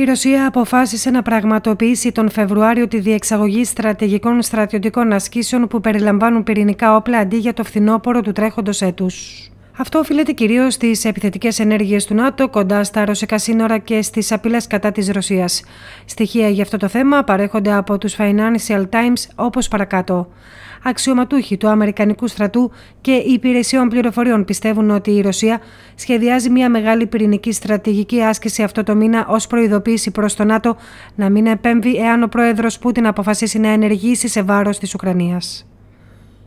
Η Ρωσία αποφάσισε να πραγματοποιήσει τον Φεβρουάριο τη διεξαγωγή στρατηγικών στρατιωτικών ασκήσεων που περιλαμβάνουν πυρηνικά όπλα αντί για το φθινόπωρο του τρέχοντος έτους. Αυτό οφείλεται κυρίως στις επιθετικές ενέργειες του ΝΑΤΟ κοντά στα ρωσικά σύνορα και στις απειλές κατά της Ρωσίας. Στοιχεία για αυτό το θέμα παρέχονται από τους Financial Times όπως παρακάτω. Αξιωματούχοι του Αμερικανικού στρατού και υπηρεσιών πληροφοριών πιστεύουν ότι η Ρωσία σχεδιάζει μια μεγάλη πυρηνική στρατηγική άσκηση αυτό το μήνα ως προειδοποίηση προς το ΝΑΤΟ να μην επέμβει εάν ο πρόεδρος Πούτιν αποφασίσει να ενεργήσει σε βάρος της Ουκρανίας.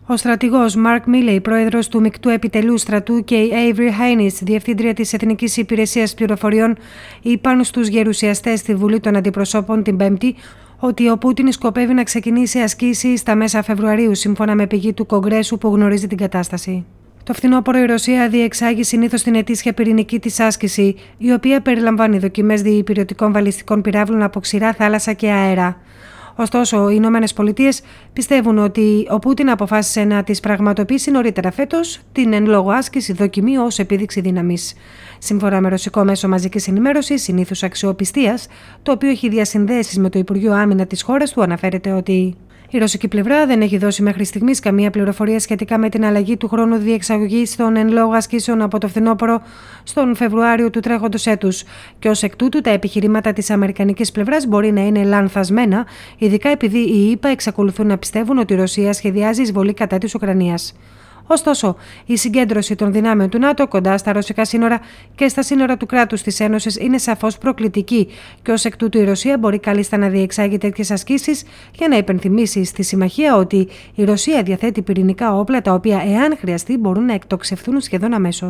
Ο στρατηγός Μαρκ Μίλεϊ, πρόεδρος του Μικτού Επιτελούς Στρατού, και η Avery Haynes, διευθύντρια της Εθνικής Υπηρεσίας Πληροφοριών, είπαν στους γερουσιαστές στη Βουλή των Αντιπροσώπων την Πέμπτη ότι ο Πούτιν σκοπεύει να ξεκινήσει ασκήσεις στα μέσα Φεβρουαρίου, σύμφωνα με πηγή του Κογκρέσου που γνωρίζει την κατάσταση. Το φθινόπωρο η Ρωσία διεξάγει συνήθως την ετήσια πυρηνική της άσκηση, η οποία περιλαμβάνει δοκιμές διυπηρετικών βαλιστικών πυράβλων από ξηρά θάλασσα και αέρα. Ωστόσο, οι Ηνωμένες Πολιτείες πιστεύουν ότι ο Πούτιν αποφάσισε να τις πραγματοποιήσει νωρίτερα φέτος την εν λόγω άσκηση δοκιμή ως επίδειξη δύναμης. Σύμφωνα με ρωσικό μέσο μαζικής ενημέρωσης, συνήθως αξιοπιστίας, το οποίο έχει διασυνδέσεις με το Υπουργείο Άμυνα της χώρας του, αναφέρεται ότι η ρωσική πλευρά δεν έχει δώσει μέχρι στιγμής καμία πληροφορία σχετικά με την αλλαγή του χρόνου διεξαγωγής των εν λόγω ασκήσεων από το φθινόπωρο στον Φεβρουάριο του τρέχοντος έτους. Και ως εκ τούτου, τα επιχειρήματα της Αμερικανικής πλευράς μπορεί να είναι λανθασμένα, ειδικά επειδή οι ΗΠΑ εξακολουθούν να πιστεύουν ότι η Ρωσία σχεδιάζει εισβολή κατά της Ουκρανίας. Ωστόσο, η συγκέντρωση των δυνάμεων του ΝΑΤΟ κοντά στα ρωσικά σύνορα και στα σύνορα του κράτους της Ένωσης είναι σαφώς προκλητική και ως εκ τούτου η Ρωσία μπορεί καλύτερα να διεξάγει τέτοιες ασκήσεις για να υπενθυμίσει στη συμμαχία ότι η Ρωσία διαθέτει πυρηνικά όπλα τα οποία, εάν χρειαστεί, μπορούν να εκτοξευθούν σχεδόν αμέσως.